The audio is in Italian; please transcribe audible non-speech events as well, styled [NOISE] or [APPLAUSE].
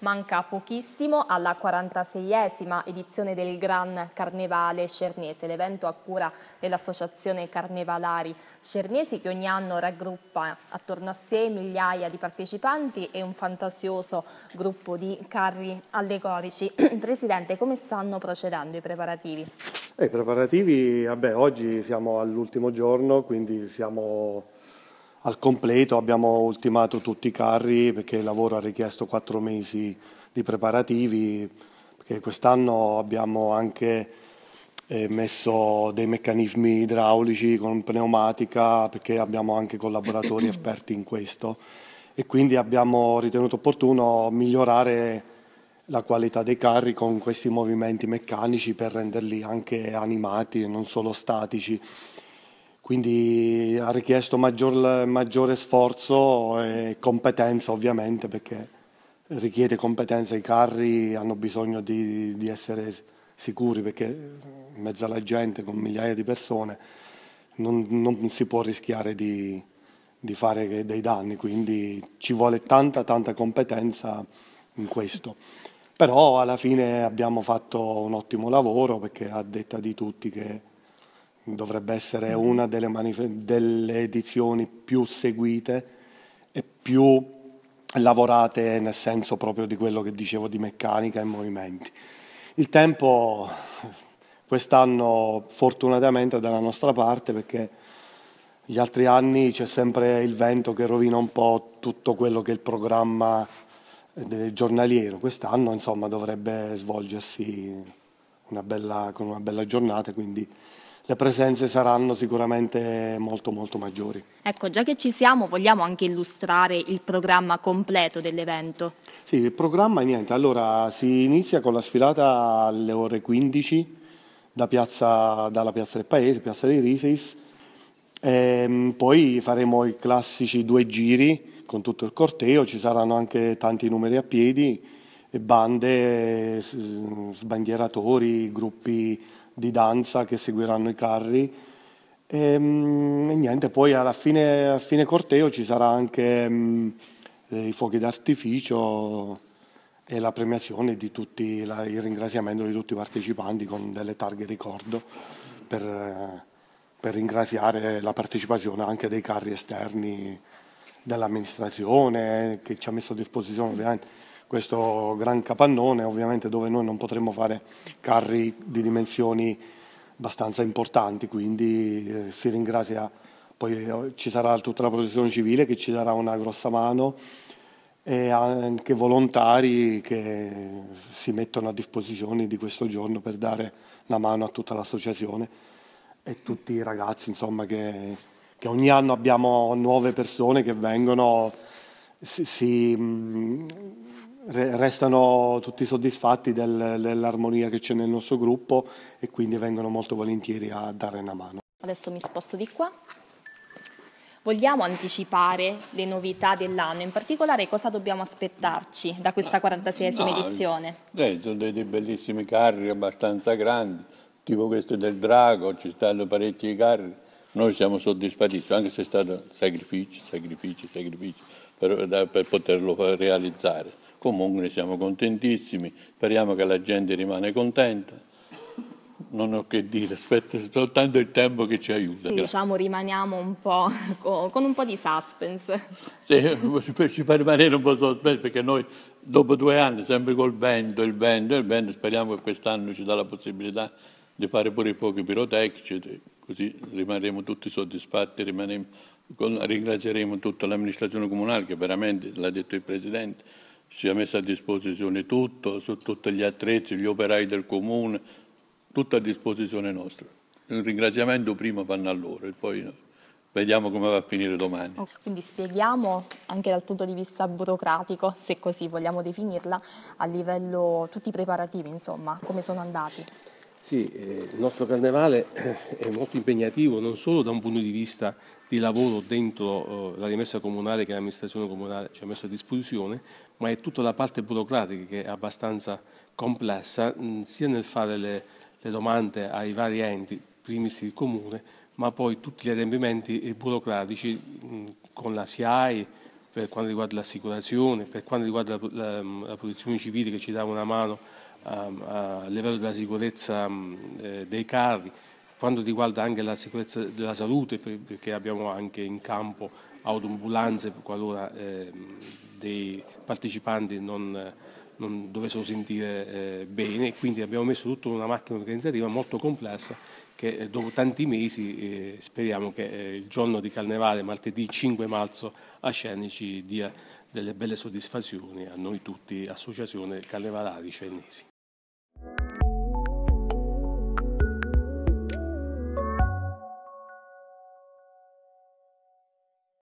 Manca pochissimo alla 46esima edizione del Gran Carnevale Cernese, l'evento a cura dell'Associazione Carnevalari Cernesi che ogni anno raggruppa attorno a sé migliaia di partecipanti e un fantasioso gruppo di carri allegorici. [CLEARS THROAT] Presidente, come stanno procedendo i preparativi? Eh, I preparativi, vabbè, oggi siamo all'ultimo giorno, quindi siamo al completo, abbiamo ultimato tutti i carri perché il lavoro ha richiesto quattro mesi di preparativi, perché quest'anno abbiamo anche eh, messo dei meccanismi idraulici con pneumatica perché abbiamo anche collaboratori [CLEARS THROAT] esperti in questo e quindi abbiamo ritenuto opportuno migliorare la qualità dei carri con questi movimenti meccanici per renderli anche animati e non solo statici quindi ha richiesto maggior, maggiore sforzo e competenza ovviamente perché richiede competenza, i carri hanno bisogno di, di, essere sicuri perché in mezzo alla gente con migliaia di persone non, non si può rischiare di, di, fare dei danni, quindi ci vuole tanta tanta competenza in questo. Però alla fine abbiamo fatto un ottimo lavoro perché a detta di tutti che dovrebbe essere una delle, manif- delle edizioni più seguite e più lavorate nel senso proprio di quello che dicevo di meccanica e movimenti. Il tempo quest'anno fortunatamente è dalla nostra parte perché gli altri anni c'è sempre il vento che rovina un po' tutto quello che è il programma giornaliero. Quest'anno insomma dovrebbe svolgersi una bella, con una bella giornata, quindi le presenze saranno sicuramente molto molto maggiori. Ecco, già che ci siamo, vogliamo anche illustrare il programma completo dell'evento. Sì, il programma è niente. Allora, si inizia con la sfilata alle ore 15 da piazza, dalla Piazza del Paese, Piazza dei Riseis. E ehm, poi faremo i classici due giri con tutto il corteo, ci saranno anche tanti numeri a piedi, bande, sbandieratori, gruppi di danza che seguiranno i carri. E, ehm, e niente, poi alla fine, a fine corteo ci sarà anche mh, mm, eh, i fuochi d'artificio e la premiazione di tutti, la, il ringraziamento di tutti i partecipanti con delle targhe ricordo per, eh, per ringraziare la partecipazione anche dei carri esterni dell'amministrazione che ci ha messo a disposizione ovviamente questo gran capannone, ovviamente dove noi non potremmo fare carri di dimensioni abbastanza importanti, quindi eh, si ringrazia, poi eh, ci sarà tutta la protezione civile che ci darà una grossa mano e anche volontari che si mettono a disposizione di questo giorno per dare la mano a tutta l'associazione e tutti i ragazzi insomma che, che ogni anno abbiamo nuove persone che vengono si, si restano tutti soddisfatti del, dell'armonia che c'è nel nostro gruppo e quindi vengono molto volentieri a dare una mano. Adesso mi sposto di qua. Vogliamo anticipare le novità dell'anno, in particolare cosa dobbiamo aspettarci da questa 46esima no, edizione? Eh, sono dei, dei bellissimi carri abbastanza grandi, tipo questo del Drago, ci stanno parecchi carri, noi siamo soddisfatti, anche se è stato sacrificio, sacrificio, sacrificio, per, per poterlo realizzare. Comunque ne siamo contentissimi, speriamo che la gente rimane contenta. Non ho che dire, aspetta soltanto il tempo che ci aiuta. Diciamo rimaniamo un po' [LAUGHS] con un po' di suspense. Sì, [LAUGHS] ci fa rimanere un po' di suspense perché noi dopo due anni, sempre col vento, il vento, il vento, speriamo che quest'anno ci dà la possibilità di fare pure i fuochi pirotecnici, così rimarremo tutti soddisfatti, rimarremo, ringrazieremo tutta l'amministrazione comunale che veramente, l'ha detto il Presidente, si è messo a disposizione tutto, su tutti gli attrezzi, gli operai del comune, tutto a disposizione nostra. Un ringraziamento prima vanno a loro e poi eh, vediamo come va a finire domani. Quindi spieghiamo anche dal punto di vista burocratico, se così vogliamo definirla, a livello tutti i preparativi, insomma, come sono andati. Sì, eh, il nostro carnevale [CLEARS THROAT] è molto impegnativo non solo da un punto di vista di lavoro dentro eh, la rimessa comunale che l'amministrazione comunale ci ha messo a disposizione, ma è tutta la parte burocratica che è abbastanza complessa, mh, mm, sia nel fare le, le domande ai vari enti, primis il comune, ma poi tutti gli adempimenti burocratici mh, mm, con la SIAI, per quanto riguarda l'assicurazione, per quanto riguarda la, la, mm, la protezione civile che ci dà una mano a ehm, eh, livello della sicurezza mm, eh, dei carri, quanto riguarda anche la sicurezza della salute, perché abbiamo anche in campo autoambulanze qualora ehm, dei partecipanti non, non dovessero sentire eh, bene, quindi abbiamo messo tutta una macchina organizzativa molto complessa che dopo tanti mesi eh, speriamo che eh, il giorno di Carnevale, martedì 5 marzo, a Sceni ci dia delle belle soddisfazioni a noi tutti, Associazione Carnevalari Scenesi.